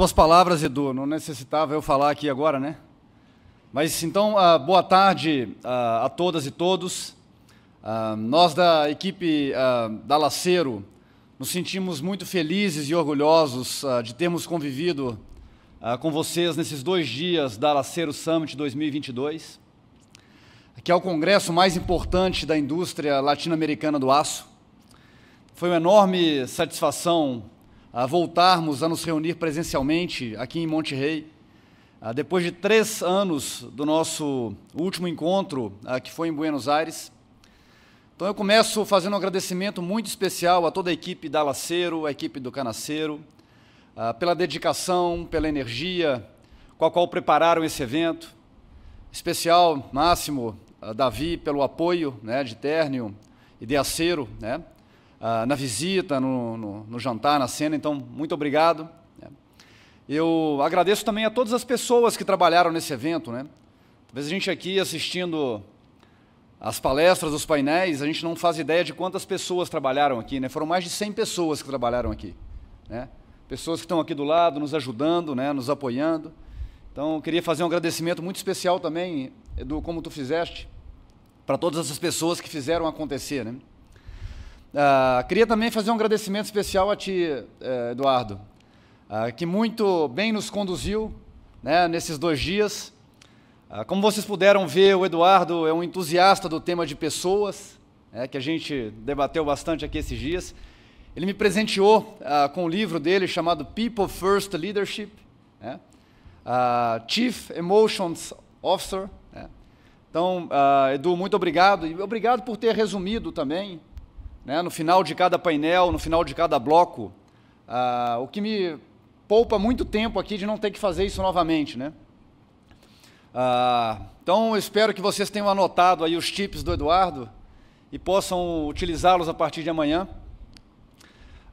tuas palavras, Edu. Não necessitava eu falar aqui agora, né? Mas então, uh, boa tarde uh, a todas e todos. Uh, nós da equipe da Laceiro nos sentimos muito felizes e orgulhosos de termos convivido com vocês nesses dois dias da Laceiro Summit 2022, que é o congresso mais importante da indústria latino-americana do aço. Foi uma enorme satisfação a voltarmos a nos reunir presencialmente aqui em Monte Rei. Ah, depois de três anos do nosso último encontro, ah, que foi em Buenos Aires. Então eu começo fazendo um agradecimento muito especial a toda a equipe da Laceiro, a equipe do Canaceiro, ah, pela dedicação, pela energia com a qual prepararam esse evento. Especial, Máximo, Davi, pelo apoio né, de Ternio e de Acero, né? Ah, na visita, no, no, no, jantar, na cena. Então, muito obrigado. Né. Eu agradeço também a todas as pessoas que trabalharam nesse evento. Né? Talvez a gente aqui assistindo as palestras, os painéis, a gente não faz ideia de quantas pessoas trabalharam aqui. Né? Foram mais de 100 pessoas que trabalharam aqui. Né? Pessoas que estão aqui do lado, nos ajudando, né? nos apoiando. Então, eu queria fazer um agradecimento muito especial também, Edu, como tu fizeste, para todas essas pessoas que fizeram acontecer. Né? Ah, queria também fazer um agradecimento especial a ti, eh, Eduardo, ah, que muito bem nos conduziu né, nesses dois dias. Ah, como vocês puderam ver, o Eduardo é um entusiasta do tema de pessoas, né, que a gente debateu bastante aqui esses dias. Ele me presenteou com o um livro dele chamado People First Leadership, né, Chief Emotions Officer. Né. Então, Edu, muito obrigado. E obrigado por ter resumido também né? No final de cada painel, no final de cada bloco, ah, o que me poupa muito tempo aqui de não ter que fazer isso novamente, né? Ah, então, espero que vocês tenham anotado aí os tips do Eduardo e possam utilizá-los a partir de amanhã.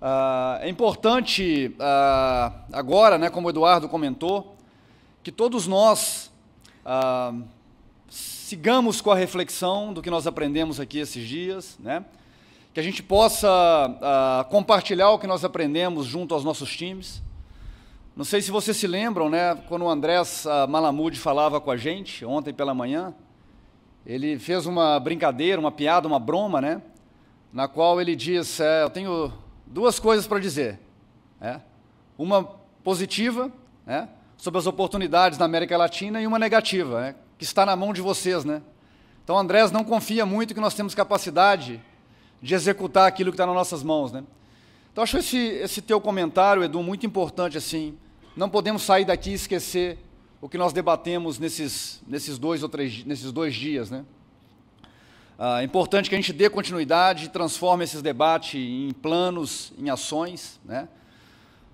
Ah, é importante agora, né, como o Eduardo comentou, que todos nós sigamos com a reflexão do que nós aprendemos aqui esses dias, né? que a gente possa uh, compartilhar o que nós aprendemos junto aos nossos times. Não sei se vocês se lembram, né, quando o Andrés uh, ah, Malamude falava com a gente ontem pela manhã, ele fez uma brincadeira, uma piada, uma broma, né, na qual ele diz: é, Eu tenho duas coisas para dizer. É, uma positiva, né, sobre as oportunidades na América Latina, e uma negativa, né, que está na mão de vocês. Né? Então, o Andrés não confia muito que nós temos capacidade de executar aquilo que está nas nossas mãos, né? Então, acho esse, esse teu comentário, Edu, muito importante, assim. Não podemos sair daqui e esquecer o que nós debatemos nesses, nesses, dois, ou três, nesses dois dias, né? Ah, é importante que a gente dê continuidade e transforme esses debates em planos, em ações, né?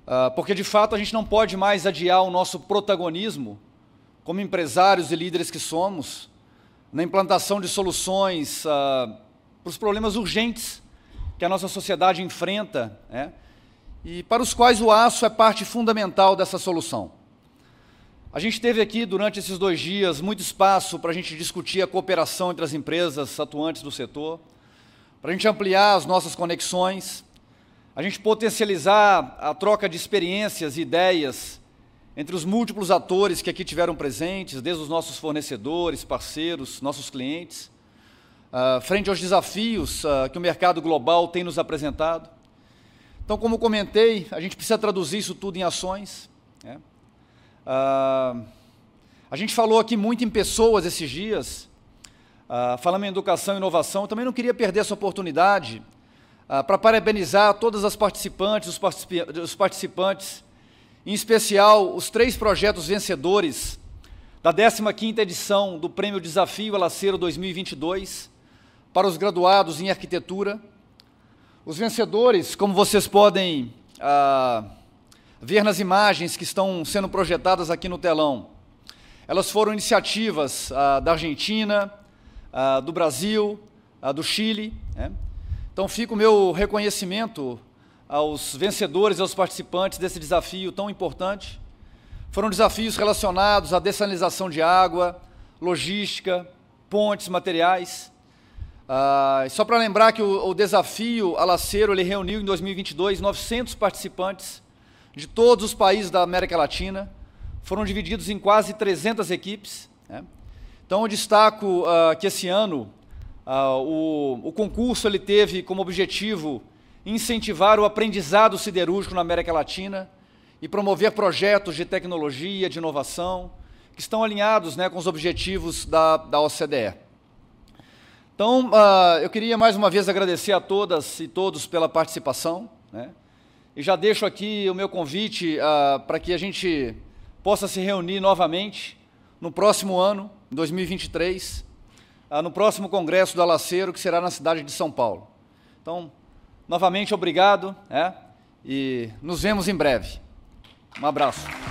Ah, porque, de fato, a gente não pode mais adiar o nosso protagonismo como empresários e líderes que somos, na implantação de soluções ah, para os problemas urgentes que a nossa sociedade enfrenta né, e para os quais o aço é parte fundamental dessa solução. A gente teve aqui, durante esses dois dias, muito espaço para a gente discutir a cooperação entre as empresas atuantes do setor, para a gente ampliar as nossas conexões, a gente potencializar a troca de experiências e ideias entre os múltiplos atores que aqui tiveram presentes, desde os nossos fornecedores, parceiros, nossos clientes. Ah, frente aos desafios uh, que o mercado global tem nos apresentado. Então, como comentei, a gente precisa traduzir isso tudo em ações. Né? Uh, a gente falou aqui muito em pessoas esses dias, falando em educação e inovação. Eu também não queria perder essa oportunidade para parabenizar todas as participantes, os, os participantes, em especial os três projetos vencedores da 15ª edição do Prêmio Desafio Alaceiro 2022, para os graduados em arquitetura. Os vencedores, como vocês podem ah, ver nas imagens que estão sendo projetadas aqui no telão, elas foram iniciativas ah, da Argentina, ah, do Brasil, ah, do Chile. Né? Então fica o meu reconhecimento aos vencedores, aos participantes desse desafio tão importante. Foram desafios relacionados à dessalinização de água, logística, pontes, materiais. Ah, só para lembrar que o, o desafio Alaceiro ele reuniu em 2022 900 participantes de todos os países da América Latina, foram divididos em quase 300 equipes. Né? Então eu destaco ah, que esse ano ah, o, o concurso ele teve como objetivo incentivar o aprendizado siderúrgico na América Latina e promover projetos de tecnologia, de inovação, que estão alinhados né, com os objetivos da, da OCDE. Então, uh, eu queria mais uma vez agradecer a todas e todos pela participação. Né? E já deixo aqui o meu convite uh, para que a gente possa se reunir novamente no próximo ano, 2023, uh, ah, no próximo Congresso do Alaceiro, que será na cidade de São Paulo. Então, novamente, obrigado né? e nos vemos em breve. Um abraço.